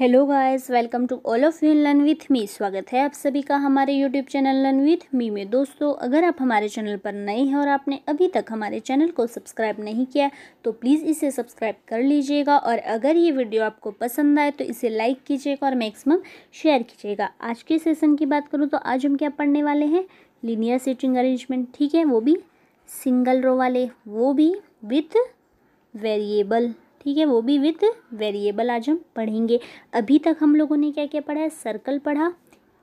hello guys welcome to all of you learn with me स्वागत है आप सभी का हमारे YouTube channel learn with me में दोस्तों अगर आप हमारे चैनल पर नए हैं और आपने अभी तक हमारे चैनल को सब्सक्राइब नहीं किया तो प्लीज़ इसे सब्सक्राइब कर लीजिएगा और अगर ये वीडियो आपको पसंद आए तो इसे लाइक कीजिएगा और मैक्सिमम शेयर कीजिएगा आज के सेसन की बात करूँ तो आज हम क्या पढ़ने वाले हैं लीनियर सीटिंग अरेंजमेंट ठीक है वो भी सिंगल रो वाले वो भी विथ वेरिएबल ठीक है वो भी विथ वेरिएबल आज हम पढ़ेंगे अभी तक हम लोगों ने क्या क्या पढ़ा है सर्कल पढ़ा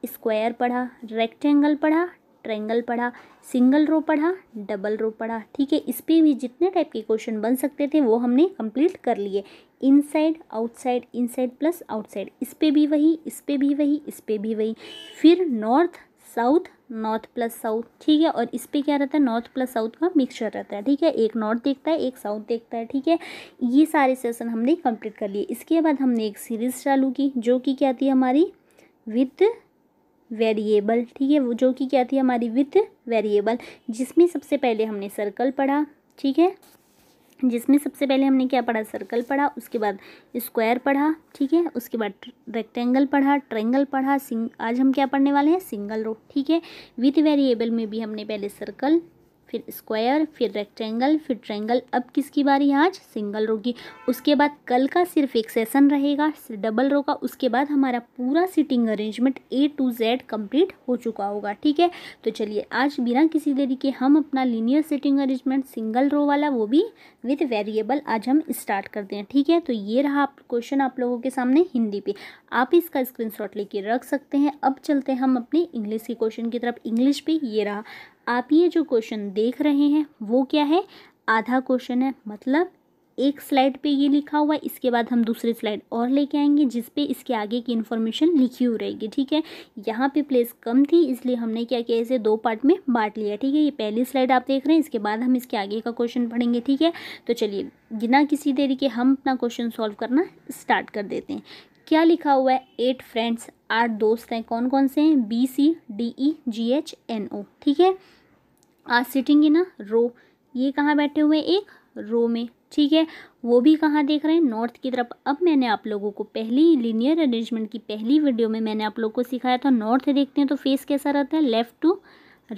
स्क्वायर पढ़ा रेक्टेंगल पढ़ा ट्रेंगल पढ़ा सिंगल रो पढ़ा डबल रो पढ़ा ठीक है इस पर भी जितने टाइप के क्वेश्चन बन सकते थे वो हमने कंप्लीट कर लिए inside outside inside plus outside इस पर भी वही इस पर भी वही इस पर भी वही फिर north south north plus south ठीक है और इस पर क्या रहता है नॉर्थ प्लस साउथ का मिक्सचर रहता है ठीक है एक नॉर्थ देखता है एक साउथ देखता है ठीक है ये सारे सेशन हमने कंप्लीट कर लिए इसके बाद हमने एक सीरीज़ चालू की जो कि क्या थी हमारी विथ वेरिएबल ठीक है वो जो कि क्या थी हमारी विथ वेरिएबल जिसमें सबसे पहले हमने सर्कल पढ़ा ठीक है जिसमें सबसे पहले हमने क्या पढ़ा सर्कल पढ़ा उसके बाद स्क्वायर पढ़ा ठीक है उसके बाद रेक्टेंगल पढ़ा ट्रेंगल पढ़ा सिंग आज हम क्या पढ़ने वाले हैं सिंगल रो ठीक है विथ वेरिएबल में भी हमने पहले सर्कल फिर स्क्वायर फिर रेक्टेंगल फिर ट्रेंगल अब किसकी बारी आज सिंगल रो की उसके बाद कल का सिर्फ एक सेशन रहेगा डबल रो का उसके बाद हमारा पूरा sitting arrangement A to Z complete हो चुका होगा ठीक है तो चलिए आज बिना किसी देरी के हम अपना linear sitting arrangement single row वाला वो भी विथ वेरिएबल आज हम स्टार्ट करते हैं ठीक है तो ये रहा आप क्वेश्चन आप लोगों के सामने हिंदी पे आप इसका स्क्रीन लेके रख सकते हैं अब चलते हैं हम अपने इंग्लिश के क्वेश्चन की तरफ इंग्लिश पे ये रहा आप ये जो क्वेश्चन देख रहे हैं वो क्या है आधा क्वेश्चन है मतलब एक स्लाइड पे ये लिखा हुआ है इसके बाद हम दूसरी स्लाइड और लेके आएंगे जिस पे इसके आगे की इन्फॉर्मेशन लिखी हुई रहेगी ठीक है यहाँ पे प्लेस कम थी इसलिए हमने क्या किया इसे दो पार्ट में बांट लिया ठीक है ये पहली स्लाइड आप देख रहे हैं इसके बाद हम इसके आगे का क्वेश्चन पढ़ेंगे ठीक है तो चलिए बिना किसी देरी के हम अपना क्वेश्चन सॉल्व करना स्टार्ट कर देते हैं क्या लिखा हुआ है एट फ्रेंड्स आठ दोस्त हैं कौन कौन से हैं B C D E G H N O ठीक है आर सिटिंग इन अ रो ये कहाँ बैठे हुए हैं एक रो में ठीक है वो भी कहाँ देख रहे हैं नॉर्थ की तरफ अब मैंने आप लोगों को पहली लीनियर अरेंजमेंट की पहली वीडियो में मैंने आप लोगों को सिखाया था नॉर्थ देखते हैं तो फेस कैसा रहता है लेफ़्ट टू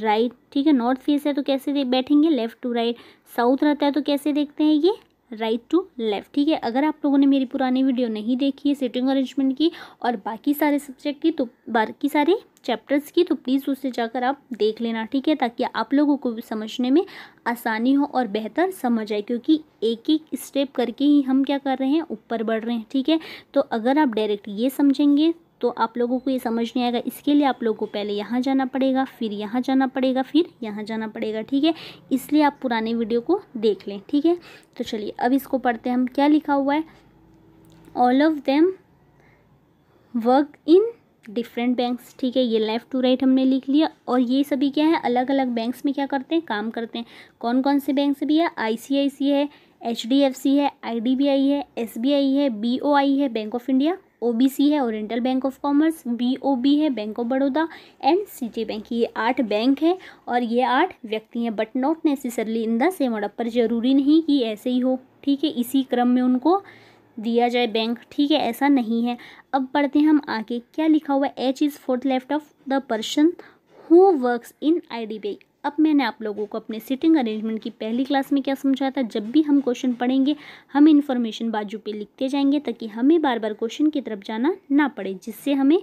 राइट ठीक है नॉर्थ फेस है तो कैसे बैठेंगे लेफ़्ट टू राइट साउथ रहता है तो कैसे देखते हैं ये राइट टू लेफ़्ट ठीक है अगर आप लोगों ने मेरी पुरानी वीडियो नहीं देखी है सिटिंग अरेंजमेंट की और बाकी सारे सब्जेक्ट की तो बाकी सारे चैप्टर्स की तो प्लीज़ उसे जाकर आप देख लेना ठीक है ताकि आप लोगों को भी समझने में आसानी हो और बेहतर समझ आए क्योंकि एक एक स्टेप करके ही हम क्या कर रहे हैं ऊपर बढ़ रहे हैं ठीक है तो अगर आप डायरेक्ट ये समझेंगे तो आप लोगों को ये समझ नहीं आएगा इसके लिए आप लोगों को पहले यहाँ जाना पड़ेगा फिर यहाँ जाना पड़ेगा फिर यहाँ जाना पड़ेगा ठीक है इसलिए आप पुराने वीडियो को देख लें ठीक है तो चलिए अब इसको पढ़ते हैं हम क्या लिखा हुआ है all of them work in different banks ठीक है ये लेफ़्ट टू राइट हमने लिख लिया और ये सभी क्या है अलग अलग बैंक्स में क्या करते हैं काम करते हैं कौन कौन से बैंक भी है आई है एच है आई है आई है एस है बी है बैंक ऑफ इंडिया ओबीसी है oriental bank of commerce BOB है bank of Baroda and Citi bank ये आठ बैंक हैं और ये आठ व्यक्ति हैं but not necessarily in the same order पर ज़रूरी नहीं कि ऐसे ही हो ठीक है इसी क्रम में उनको दिया जाए बैंक ठीक है ऐसा नहीं है अब पढ़ते हैं हम आगे क्या लिखा हुआ है H is fourth left of the person who works in I D B अब मैंने आप लोगों को अपने सिटिंग अरेंजमेंट की पहली क्लास में क्या समझाया था जब भी हम क्वेश्चन पढ़ेंगे हम इन्फॉर्मेशन बाजू पे लिखते जाएंगे ताकि हमें बार बार क्वेश्चन की तरफ जाना ना पड़े जिससे हमें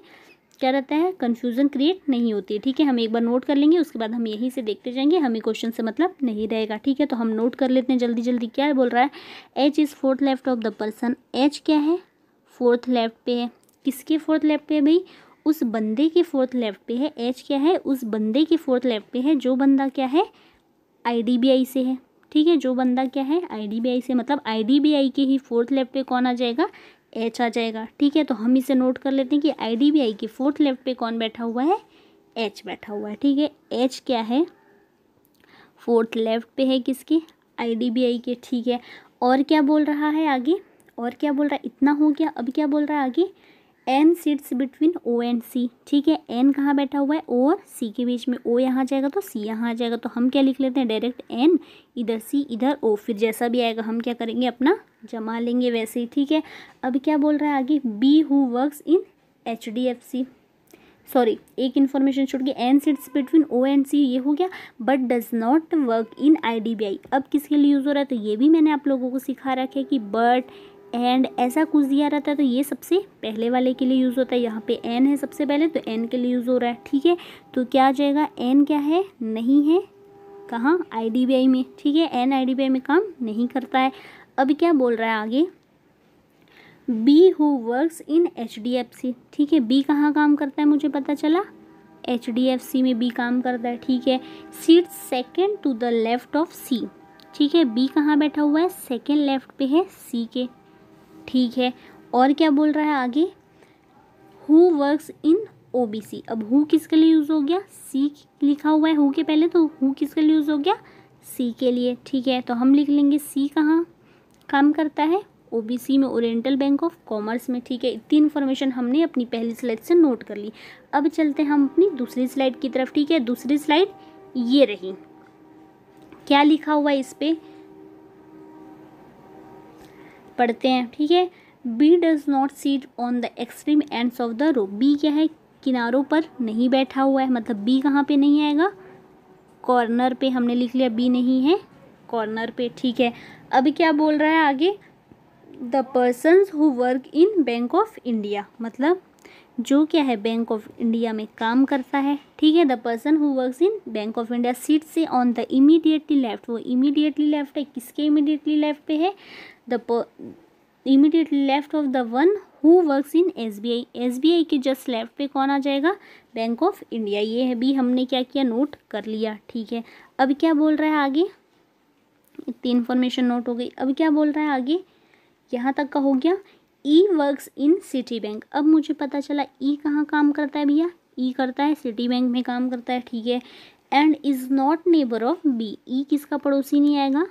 क्या रहता है कन्फ्यूज़न क्रिएट नहीं होती है ठीक है हम एक बार नोट कर लेंगे उसके बाद हम यहीं से देखते जाएंगे हमें क्वेश्चन से मतलब नहीं रहेगा ठीक है तो हम नोट कर लेते हैं जल्दी जल्दी क्या है बोल रहा है H is fourth left of the person H क्या है फोर्थ लेफ्ट पे है किसके फोर्थ लेफ्ट पे है भाई उस बंदे की फोर्थ लेफ्ट पे है एच क्या है उस बंदे की फोर्थ लेफ्ट पे है जो बंदा क्या है आईडीबीआई से है ठीक है जो बंदा क्या है आईडीबीआई से मतलब आईडीबीआई के ही फोर्थ लेफ्ट पे कौन आ जाएगा एच आ जाएगा ठीक है तो हम इसे नोट कर लेते हैं कि आईडीबीआई के फोर्थ लेफ्ट पे कौन बैठा हुआ है एच बैठा हुआ है ठीक है एच क्या है फोर्थ लेफ्ट पे है किसके आईडीबीआई के ठीक है और क्या बोल रहा है आगे और क्या बोल रहा है इतना हो गया अब क्या बोल रहा है आगे N seats between O and C ठीक है एन कहाँ बैठा हुआ है ओ और सी के बीच में ओ यहाँ जाएगा तो सी यहाँ आ जाएगा तो हम क्या लिख लेते हैं डायरेक्ट एन इधर सी इधर ओ फिर जैसा भी आएगा हम क्या करेंगे अपना जमा लेंगे वैसे ही ठीक है अब क्या बोल रहा है आगे B who works in H D F C sorry एक इन्फॉर्मेशन छोड़ के N seats between O and C ये हो गया but does not work in I D B I अब किसके लिए यूज़ हो रहा है तो ये भी मैंने आप लोगों को सिखा रखा है कि बट एंड ऐसा कुछ दिया रहता है तो ये सबसे पहले वाले के लिए यूज़ होता है यहाँ पे एन है सबसे पहले तो एन के लिए यूज़ हो रहा है ठीक है तो क्या आ जाएगा एन क्या है नहीं है कहाँ आई में ठीक है एन आई में काम नहीं करता है अब क्या बोल रहा है आगे B who works in H D F C ठीक है बी कहाँ काम करता है मुझे पता चला एच डी एफ सी में बी काम करता है ठीक है seat second to the left of C ठीक है बी कहाँ बैठा हुआ है सेकेंड लेफ्ट पे है सी के ठीक है और क्या बोल रहा है आगे who works in O B C अब हु किसके लिए यूज़ हो गया सी लिखा हुआ है हु के पहले तो हु किसके लिए यूज़ हो गया सी के लिए ठीक है तो हम लिख लेंगे सी कहाँ काम करता है ओ बी सी में ओरिएंटल बैंक ऑफ कॉमर्स में ठीक है इतनी इन्फॉर्मेशन हमने अपनी पहली स्लाइड से नोट कर ली अब चलते हैं हम अपनी दूसरी स्लाइड की तरफ ठीक है दूसरी स्लाइड ये रही क्या लिखा हुआ है इस पर पढ़ते हैं ठीक है B does not seat on the extreme ends of the row B क्या है किनारों पर नहीं बैठा हुआ है मतलब बी कहाँ पे नहीं आएगा कॉर्नर पे हमने लिख लिया बी नहीं है कॉर्नर पे ठीक है अभी क्या बोल रहा है आगे the persons who work in bank of India मतलब जो क्या है बैंक ऑफ इंडिया में काम करता है ठीक है the person who work in bank of India seat से ऑन द इमीडिएटली लेफ्ट वो इमीडिएटली लेफ्ट है किसके इमीडिएटली लेफ्ट पे है the immediately left of the one who works in S B I S B I के just left पे कौन आ जाएगा बैंक ऑफ इंडिया ये भी हमने क्या किया नोट कर लिया ठीक है अब क्या बोल रहा है आगे इतनी इन्फॉर्मेशन नोट हो गई अब क्या बोल रहा है आगे यहाँ तक का हो गया E works in Citi bank अब मुझे पता चला ई e कहाँ काम करता है भैया ई e करता है सिटी बैंक में काम करता है ठीक है N is not neighbour of B E किसका पड़ोसी नहीं आएगा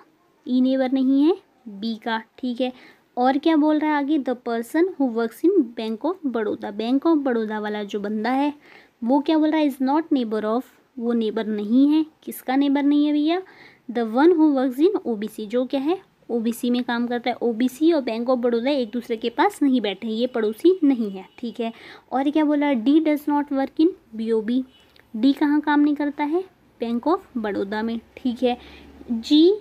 ई e नेबर नहीं है बी का ठीक है और क्या बोल रहा है आगे the person who works in bank of Baroda bank of Baroda वाला जो बंदा है वो क्या बोल रहा है इज़ नॉट नेबर ऑफ वो नेबर नहीं है किसका नेबर नहीं है भैया the one who work in C जो क्या है सी में काम करता है सी और बैंक ऑफ बड़ौदा एक दूसरे के पास नहीं बैठे ये पड़ोसी नहीं है ठीक है और क्या बोला D does not work in B O B D कहाँ काम नहीं करता है बैंक ऑफ बड़ौदा में ठीक है G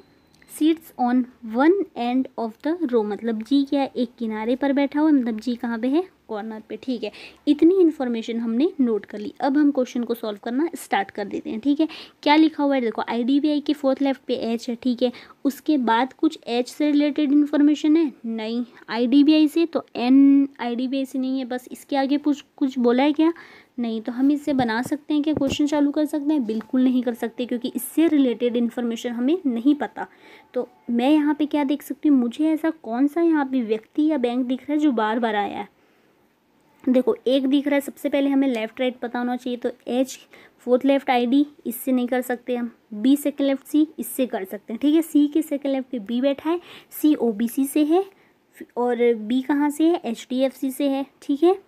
seats on one end of the row मतलब जी क्या एक किनारे पर बैठा हुआ मतलब जी कहाँ पे है कॉर्नर पे ठीक है इतनी इन्फॉर्मेशन हमने नोट कर ली अब हम क्वेश्चन को सॉल्व करना स्टार्ट कर देते हैं ठीक है क्या लिखा हुआ है देखो आईडीबीआई के फोर्थ लेफ्ट पे एच है ठीक है उसके बाद कुछ एच से रिलेटेड इन्फॉर्मेशन है नहीं आईडीबीआई से तो एन आईडीबीआई से नहीं है बस इसके आगे कुछ कुछ बोला है क्या नहीं तो हम इसे बना सकते हैं क्या क्वेश्चन चालू कर सकते हैं बिल्कुल नहीं कर सकते क्योंकि इससे रिलेटेड इन्फॉर्मेशन हमें नहीं पता तो मैं यहाँ पे क्या देख सकती हूँ मुझे ऐसा कौन सा यहाँ पे व्यक्ति या बैंक दिख रहा है जो बार बार आया है देखो एक दिख रहा है सबसे पहले हमें लेफ़्ट राइट पता होना चाहिए तो एच फोर्थ लेफ़्ट आईडी इससे नहीं कर सकते हम बी सेकेंड लेफ़्ट सी इससे कर सकते हैं ठीक है सी के सेकेंड लेफ़्ट पे बी बैठा है सी ओ बी सी से है और बी कहाँ से है एच डी एफ सी से है ठीक है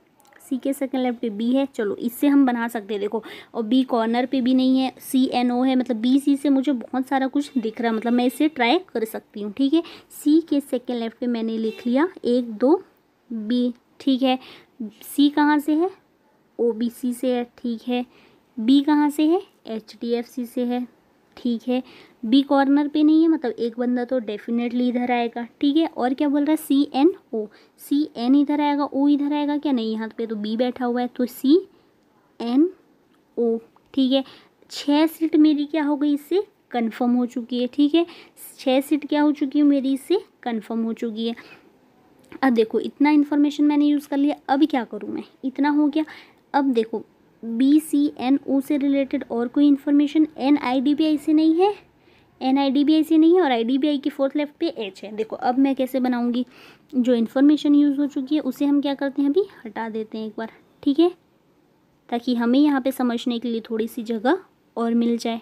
सी के सेकंड लेफ्ट पे बी है चलो इससे हम बना सकते हैं देखो और बी कॉर्नर पे भी नहीं है सी एन ओ है मतलब बी सी से मुझे बहुत सारा कुछ दिख रहा है मतलब मैं इसे ट्राई कर सकती हूँ ठीक है सी के सेकेंड लेफ्ट पे मैंने लिख लिया एक दो बी ठीक है सी कहाँ से है ओ बी सी से है ठीक है बी कहाँ से है एच डी एफ सी से है ठीक है बी कॉर्नर पे नहीं है मतलब एक बंदा तो डेफिनेटली इधर आएगा ठीक है और क्या बोल रहा है C N O C N इधर आएगा ओ इधर आएगा क्या नहीं यहाँ पे तो बी बैठा हुआ है तो सी एन ओ ठीक है छः सीट मेरी क्या हो गई इससे कन्फर्म हो चुकी है ठीक है छः सीट क्या हो चुकी है मेरी इससे कन्फर्म हो चुकी है अब देखो इतना इन्फॉर्मेशन मैंने यूज़ कर लिया अब क्या करूँ मैं इतना हो गया अब देखो बी सी एन ओ से रिलेटेड और कोई information N I D B I से नहीं है N I D B I से नहीं है और आई डी बी आई की फोर्थ लेफ्ट पे एच है देखो अब मैं कैसे बनाऊंगी जो इन्फॉर्मेशन यूज़ हो चुकी है उसे हम क्या करते हैं अभी हटा देते हैं एक बार ठीक है ताकि हमें यहाँ पे समझने के लिए थोड़ी सी जगह और मिल जाए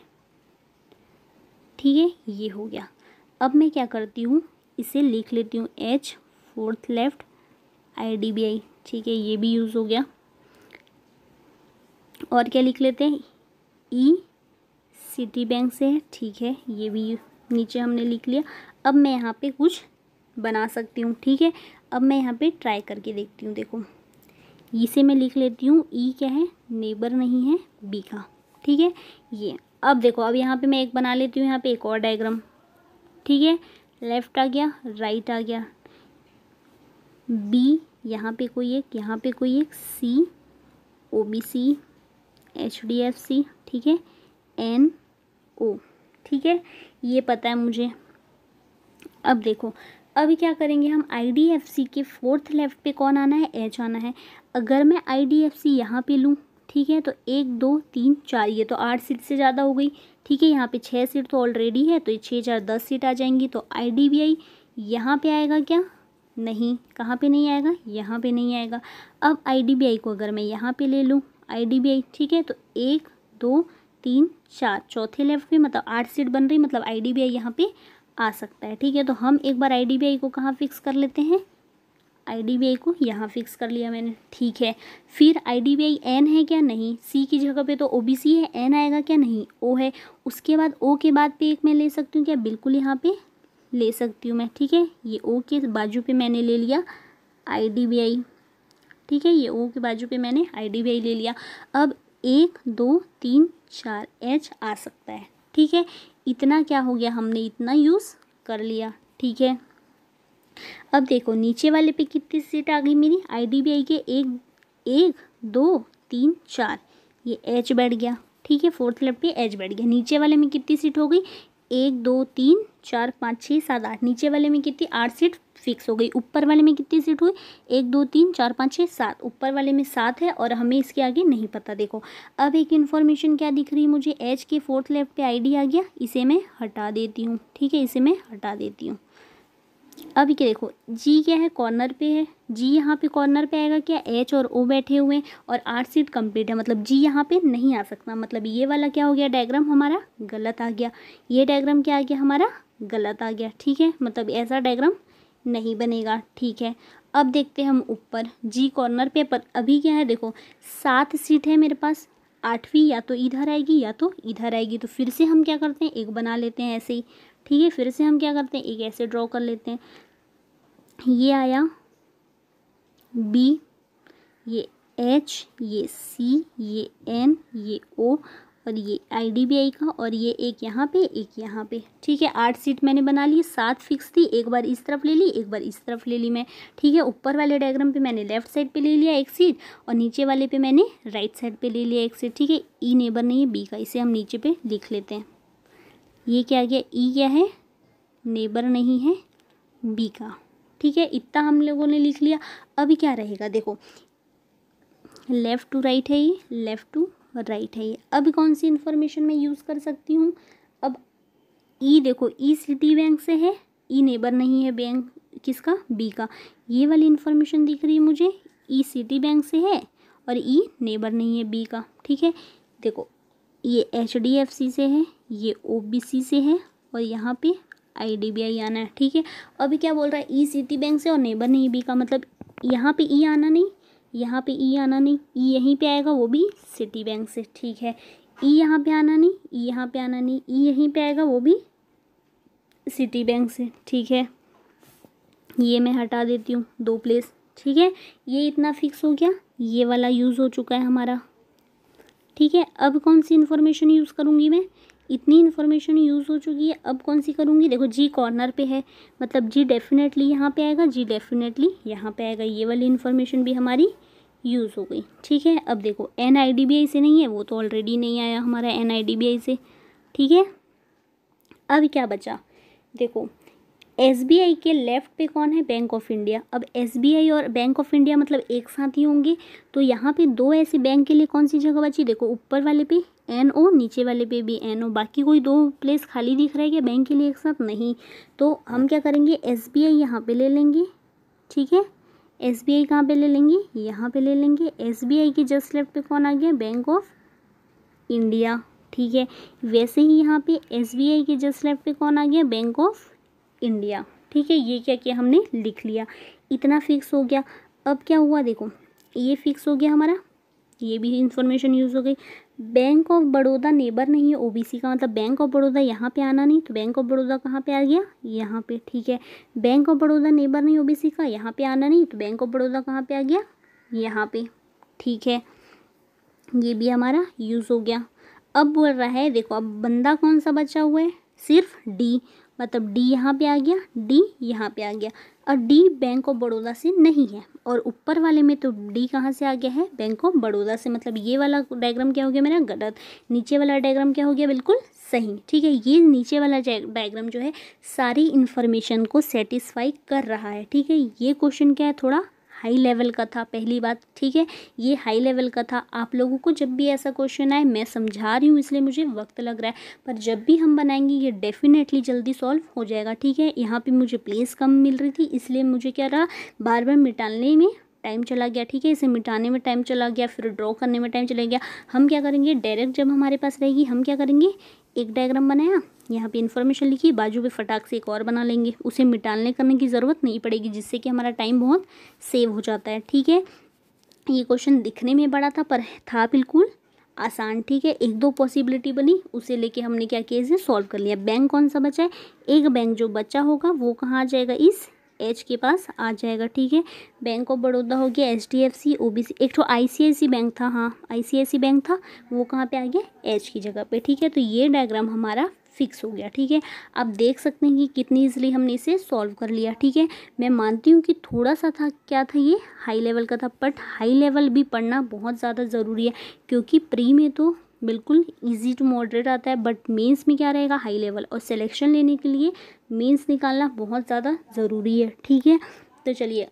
ठीक है ये हो गया अब मैं क्या करती हूँ इसे लिख लेती हूँ H fourth left I D B I ठीक है ये भी यूज़ हो गया और क्या लिख लेते हैं ई सिटी बैंक से है ठीक है ये भी नीचे हमने लिख लिया अब मैं यहाँ पे कुछ बना सकती हूँ ठीक है अब मैं यहाँ पे ट्राई करके देखती हूँ देखो ई e से मैं लिख लेती हूँ ई e क्या है नेबर नहीं है बी का ठीक है ये अब देखो अब यहाँ पे मैं एक बना लेती हूँ यहाँ पे एक और डायग्राम ठीक है लेफ़्ट आ गया राइट आ गया बी यहाँ पे कोई एक यहाँ पे कोई एक C O B C H D F C ठीक है एन ओ ठीक है ये पता है मुझे अब देखो अभी क्या करेंगे हम आई डी एफ सी के फोर्थ लेफ्ट पे कौन आना है एच आना है अगर मैं आई डी एफ सी यहाँ पे लूँ ठीक है तो एक दो तीन चार ये तो आठ सीट से ज़्यादा हो गई ठीक है यहाँ पे छः सीट तो ऑलरेडी है तो ये छः चार दस सीट आ जाएंगी तो आई डी बी आई यहाँ पर आएगा क्या नहीं कहाँ पे नहीं आएगा यहाँ पे नहीं आएगा अब आई डी बी आई को अगर मैं यहाँ पे ले लूँ आई ठीक है तो एक दो तीन चार चौथे लेफ्ट में मतलब आठ सीट बन रही मतलब आई डी बी आई यहाँ पर आ सकता है ठीक है तो हम एक बार आई डी बी आई को कहाँ फिक्स कर लेते हैं आई डी बी आई को यहाँ फिक्स कर लिया मैंने ठीक है फिर I D B I N है क्या नहीं सी की जगह पे तो ओ बी सी है एन आएगा क्या नहीं ओ है उसके बाद ओ के बाद पे एक मैं ले सकती हूँ क्या बिल्कुल यहाँ पे ले सकती हूँ मैं ठीक है ये ओ के बाजू पे मैंने ले लिया आई डी बी आई ठीक है ये ओ के बाजू पे मैंने आई डी भी ले लिया अब एक दो तीन चार एच आ सकता है ठीक है इतना क्या हो गया हमने इतना यूज़ कर लिया ठीक है अब देखो नीचे वाले पे कितनी सीट आ गई मेरी आई डी बी आई के एक एक दो तीन चार ये एच बैठ गया ठीक है फोर्थ लेफ्ट पे एच बैठ गया नीचे वाले में कितनी सीट हो गई एक दो तीन चार पाँच छः सात आठ नीचे वाले में कितनी आठ सीट फिक्स हो गई ऊपर वाले में कितनी सीट हुई एक दो तीन चार पाँच छः सात ऊपर वाले में सात है और हमें इसके आगे नहीं पता देखो अब एक इन्फॉर्मेशन क्या दिख रही है मुझे एच के फोर्थ लेफ्ट पे आईडी आ गया इसे मैं हटा देती हूँ ठीक है इसे मैं हटा देती हूँ अब ये देखो जी क्या है कॉर्नर पे है जी यहाँ पे कॉर्नर पे आएगा क्या एच और ओ बैठे हुए हैं और आठ सीट कंप्लीट है मतलब जी यहाँ पे नहीं आ सकता मतलब ये वाला क्या हो गया डायग्राम हमारा गलत आ गया ये डायग्राम क्या आ गया हमारा गलत आ गया ठीक है मतलब ऐसा डायग्राम नहीं बनेगा ठीक है अब देखते हैं हम ऊपर जी कॉर्नर पे पर अभी क्या है देखो सात सीट है मेरे पास आठवीं या तो इधर आएगी या तो इधर आएगी तो फिर से हम क्या करते हैं एक बना लेते हैं ऐसे ही ठीक है फिर से हम क्या करते हैं एक ऐसे ड्रॉ कर लेते हैं ये आया बी ये एच ये सी ये एन ये ओ और ये आई का और ये एक यहाँ पे एक यहाँ पे ठीक है आठ सीट मैंने बना ली सात फिक्स थी एक बार इस तरफ ले ली एक बार इस तरफ ले ली मैं ठीक है ऊपर वाले डायग्राम पे मैंने लेफ्ट साइड पे ले लिया एक सीट और नीचे वाले पे मैंने राइट साइड पे ले लिया एक सीट ठीक है ई e नेबर नहीं है बी का इसे हम नीचे पे लिख लेते हैं ये क्या आ गया ई e क्या है नेबर नहीं है बी का ठीक है इतना हम लोगों ने लिख लिया अभी क्या रहेगा देखो लेफ़्ट टू राइट है ये लेफ़्ट टू राइट है ये अभी कौन सी इन्फॉर्मेशन मैं यूज़ कर सकती हूँ अब ई e देखो ई सिटी बैंक से है ई e नेबर नहीं है बैंक किसका बी का ये वाली इन्फॉर्मेशन दिख रही है मुझे ई सिटी बैंक से है और ई नेबर नहीं है बी का ठीक है देखो ये एच डी एफ सी से है ये ओबीसी से है और यहाँ पे आईडीबीआई आना है ठीक है अभी क्या बोल रहा है ई सिटी बैंक से और नेबर नहीं बी का मतलब यहाँ पे ई e आना नहीं यहाँ पे ई e आना नहीं ई e यहीं पे आएगा वो भी सिटी बैंक से ठीक है ई यहाँ पे आना नहीं ई यहाँ पे आना नहीं ई यहीं पे आएगा वो भी सिटी बैंक से ठीक है ये मैं हटा देती हूँ दो प्लेस ठीक है ये इतना फिक्स हो गया ये वाला यूज़ हो चुका है हमारा ठीक है अब कौन सी इन्फॉर्मेशन यूज़ करूँगी मैं इतनी इन्फॉर्मेशन यूज़ हो चुकी है अब कौन सी करूँगी देखो जी कॉर्नर पे है मतलब जी डेफिनेटली यहाँ पे आएगा जी डेफिनेटली यहाँ पे आएगा ये वाली इन्फॉर्मेशन भी हमारी यूज़ हो गई ठीक है अब देखो N I D B I से नहीं है वो तो ऑलरेडी नहीं आया हमारा N I D B I से ठीक है अब क्या बचा देखो एस के लेफ्ट पे कौन है बैंक ऑफ इंडिया अब एस और बैंक ऑफ इंडिया मतलब एक साथ ही होंगे तो यहाँ पे दो ऐसे बैंक के लिए कौन सी जगह बची देखो ऊपर वाले पे एन ओ नीचे वाले पे भी एन ओ बाकी कोई दो प्लेस खाली दिख रहा है क्या बैंक के लिए एक साथ नहीं तो हम क्या करेंगे एस बी आई यहाँ पर ले लेंगे ठीक है एस बी आई कहाँ पर ले लेंगे यहाँ पे ले लेंगे एस बी आई के जस्ट लेफ्ट पे कौन आ गया बैंक ऑफ इंडिया ठीक है वैसे ही यहाँ पे एस बी आई के जस्ट लेफ्ट पे कौन आ गया बैंक ऑफ इंडिया ठीक है ये क्या किया हमने लिख लिया इतना फिक्स हो गया अब क्या हुआ देखो ये फिक्स हो गया हमारा ये भी इंफॉर्मेशन यूज़ हो गई बैंक ऑफ बड़ौदा नेबर नहीं है ओबीसी का मतलब बैंक ऑफ बड़ौदा यहाँ पे आना नहीं तो बैंक ऑफ बड़ौदा कहाँ पे आ गया यहाँ पे ठीक है बैंक ऑफ बड़ौदा नेबर नहीं ओबीसी का यहाँ पे आना नहीं तो बैंक ऑफ बड़ौदा कहाँ पे आ गया यहाँ पे ठीक है ये भी हमारा यूज़ हो गया अब बोल रहा है देखो अब बंदा कौन सा बचा हुआ है सिर्फ डी मतलब डी यहाँ पे आ गया डी यहाँ पे आ गया और डी बैंक ऑफ बड़ौदा से नहीं है और ऊपर वाले में तो डी कहाँ से आ गया है बैंक ऑफ बड़ौदा से मतलब ये वाला डायग्राम क्या हो गया मेरा गलत नीचे वाला डायग्राम क्या हो गया बिल्कुल सही ठीक है ये नीचे वाला डायग्राम जो है सारी इन्फॉर्मेशन को सेटिस्फाई कर रहा है ठीक है ये क्वेश्चन क्या है थोड़ा हाई लेवल का था पहली बात ठीक है ये हाई लेवल का था आप लोगों को जब भी ऐसा क्वेश्चन आए मैं समझा रही हूँ इसलिए मुझे वक्त लग रहा है पर जब भी हम बनाएंगे ये डेफिनेटली जल्दी सॉल्व हो जाएगा ठीक है यहाँ पर मुझे प्लेस कम मिल रही थी इसलिए मुझे क्या रहा बार बार मिटाने में टाइम चला गया ठीक है इसे मिटाने में टाइम चला गया फिर ड्रॉ करने में टाइम चला गया हम क्या करेंगे डायरेक्ट जब हमारे पास रहेगी हम क्या करेंगे एक डायग्राम बनाया यहाँ पे इन्फॉर्मेशन लिखी बाजू पे फटाक से एक और बना लेंगे उसे मिटालने करने की ज़रूरत नहीं पड़ेगी जिससे कि हमारा टाइम बहुत सेव हो जाता है ठीक है ये क्वेश्चन दिखने में बड़ा था पर था बिल्कुल आसान ठीक है एक दो पॉसिबिलिटी बनी उसे लेके हमने क्या किया इसे सॉल्व कर लिया बैंक कौन सा बचा है एक बैंक जो बचा होगा वो कहाँ आ जाएगा इस एच के पास आ जाएगा ठीक है बैंक ऑफ बड़ौदा हो गया H D F C O B C एक तो आई सी आई सी बैंक था हाँ आई सी आई सी बैंक था वो कहाँ पे आ गया एच की जगह पे ठीक है तो ये डायग्राम हमारा फिक्स हो गया ठीक है आप देख सकते हैं कि कितनी ईजिली हमने इसे सॉल्व कर लिया ठीक है मैं मानती हूँ कि थोड़ा सा था क्या था ये हाई लेवल का था बट हाई लेवल भी पढ़ना बहुत ज़्यादा ज़रूरी है क्योंकि प्री में तो बिल्कुल इजी टू मॉडरेट आता है बट मेंस में क्या रहेगा हाई लेवल और सिलेक्शन लेने के लिए मीन्स निकालना बहुत ज़्यादा ज़रूरी है ठीक है तो चलिए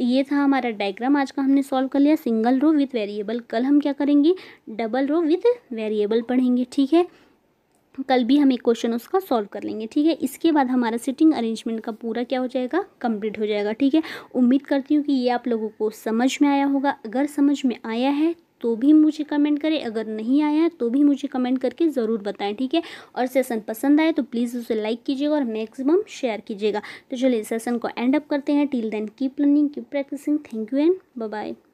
ये था हमारा डायग्राम आज का हमने सॉल्व कर लिया सिंगल रो विथ वेरिएबल कल हम क्या करेंगे डबल रो विथ वेरिएबल पढ़ेंगे ठीक है कल भी हम एक क्वेश्चन उसका सॉल्व कर लेंगे ठीक है इसके बाद हमारा सिटिंग अरेंजमेंट का पूरा क्या हो जाएगा कंप्लीट हो जाएगा ठीक है उम्मीद करती हूँ कि ये आप लोगों को समझ में आया होगा अगर समझ में आया है तो भी मुझे कमेंट करें अगर नहीं आया है तो भी मुझे कमेंट करके ज़रूर बताएं ठीक है और सेशन पसंद आए तो प्लीज़ उसे लाइक कीजिएगा और मैक्सिमम शेयर कीजिएगा तो चलिए सेशन को एंड अप करते हैं till then keep learning keep practising thank you and bye